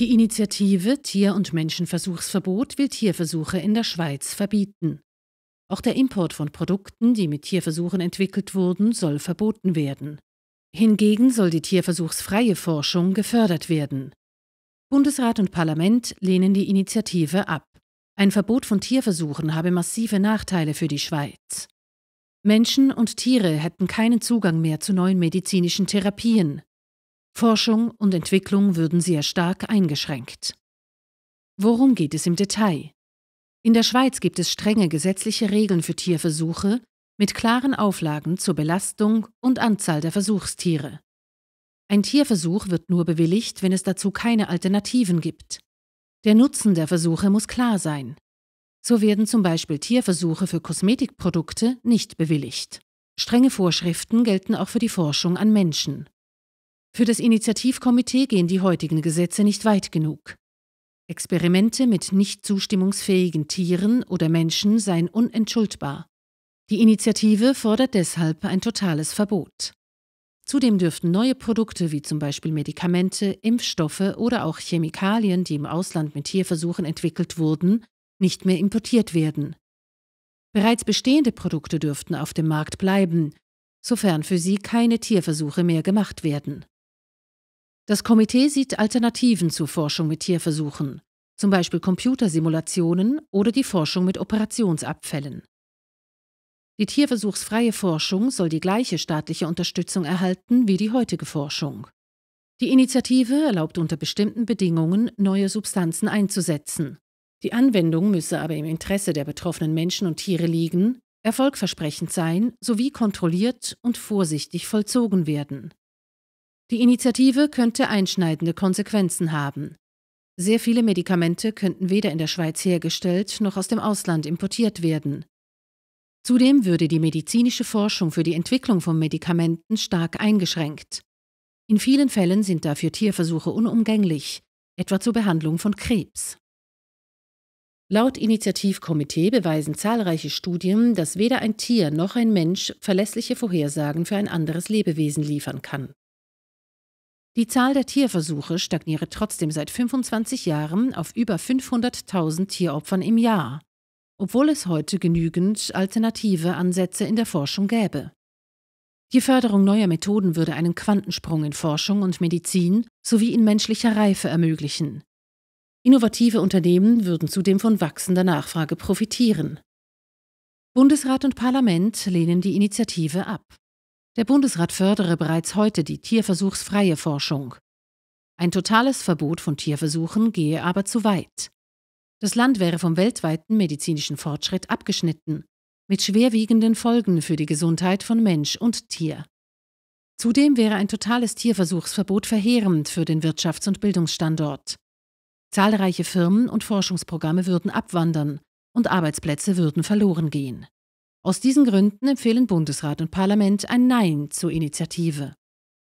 Die Initiative Tier- und Menschenversuchsverbot will Tierversuche in der Schweiz verbieten. Auch der Import von Produkten, die mit Tierversuchen entwickelt wurden, soll verboten werden. Hingegen soll die tierversuchsfreie Forschung gefördert werden. Bundesrat und Parlament lehnen die Initiative ab. Ein Verbot von Tierversuchen habe massive Nachteile für die Schweiz. Menschen und Tiere hätten keinen Zugang mehr zu neuen medizinischen Therapien. Forschung und Entwicklung würden sehr stark eingeschränkt. Worum geht es im Detail? In der Schweiz gibt es strenge gesetzliche Regeln für Tierversuche mit klaren Auflagen zur Belastung und Anzahl der Versuchstiere. Ein Tierversuch wird nur bewilligt, wenn es dazu keine Alternativen gibt. Der Nutzen der Versuche muss klar sein. So werden zum Beispiel Tierversuche für Kosmetikprodukte nicht bewilligt. Strenge Vorschriften gelten auch für die Forschung an Menschen. Für das Initiativkomitee gehen die heutigen Gesetze nicht weit genug. Experimente mit nicht zustimmungsfähigen Tieren oder Menschen seien unentschuldbar. Die Initiative fordert deshalb ein totales Verbot. Zudem dürften neue Produkte wie zum Beispiel Medikamente, Impfstoffe oder auch Chemikalien, die im Ausland mit Tierversuchen entwickelt wurden, nicht mehr importiert werden. Bereits bestehende Produkte dürften auf dem Markt bleiben, sofern für sie keine Tierversuche mehr gemacht werden. Das Komitee sieht Alternativen zur Forschung mit Tierversuchen, zum Beispiel Computersimulationen oder die Forschung mit Operationsabfällen. Die tierversuchsfreie Forschung soll die gleiche staatliche Unterstützung erhalten wie die heutige Forschung. Die Initiative erlaubt unter bestimmten Bedingungen, neue Substanzen einzusetzen. Die Anwendung müsse aber im Interesse der betroffenen Menschen und Tiere liegen, erfolgversprechend sein sowie kontrolliert und vorsichtig vollzogen werden. Die Initiative könnte einschneidende Konsequenzen haben. Sehr viele Medikamente könnten weder in der Schweiz hergestellt noch aus dem Ausland importiert werden. Zudem würde die medizinische Forschung für die Entwicklung von Medikamenten stark eingeschränkt. In vielen Fällen sind dafür Tierversuche unumgänglich, etwa zur Behandlung von Krebs. Laut Initiativkomitee beweisen zahlreiche Studien, dass weder ein Tier noch ein Mensch verlässliche Vorhersagen für ein anderes Lebewesen liefern kann. Die Zahl der Tierversuche stagniere trotzdem seit 25 Jahren auf über 500.000 Tieropfern im Jahr, obwohl es heute genügend alternative Ansätze in der Forschung gäbe. Die Förderung neuer Methoden würde einen Quantensprung in Forschung und Medizin sowie in menschlicher Reife ermöglichen. Innovative Unternehmen würden zudem von wachsender Nachfrage profitieren. Bundesrat und Parlament lehnen die Initiative ab. Der Bundesrat fördere bereits heute die tierversuchsfreie Forschung. Ein totales Verbot von Tierversuchen gehe aber zu weit. Das Land wäre vom weltweiten medizinischen Fortschritt abgeschnitten, mit schwerwiegenden Folgen für die Gesundheit von Mensch und Tier. Zudem wäre ein totales Tierversuchsverbot verheerend für den Wirtschafts- und Bildungsstandort. Zahlreiche Firmen und Forschungsprogramme würden abwandern und Arbeitsplätze würden verloren gehen. Aus diesen Gründen empfehlen Bundesrat und Parlament ein Nein zur Initiative.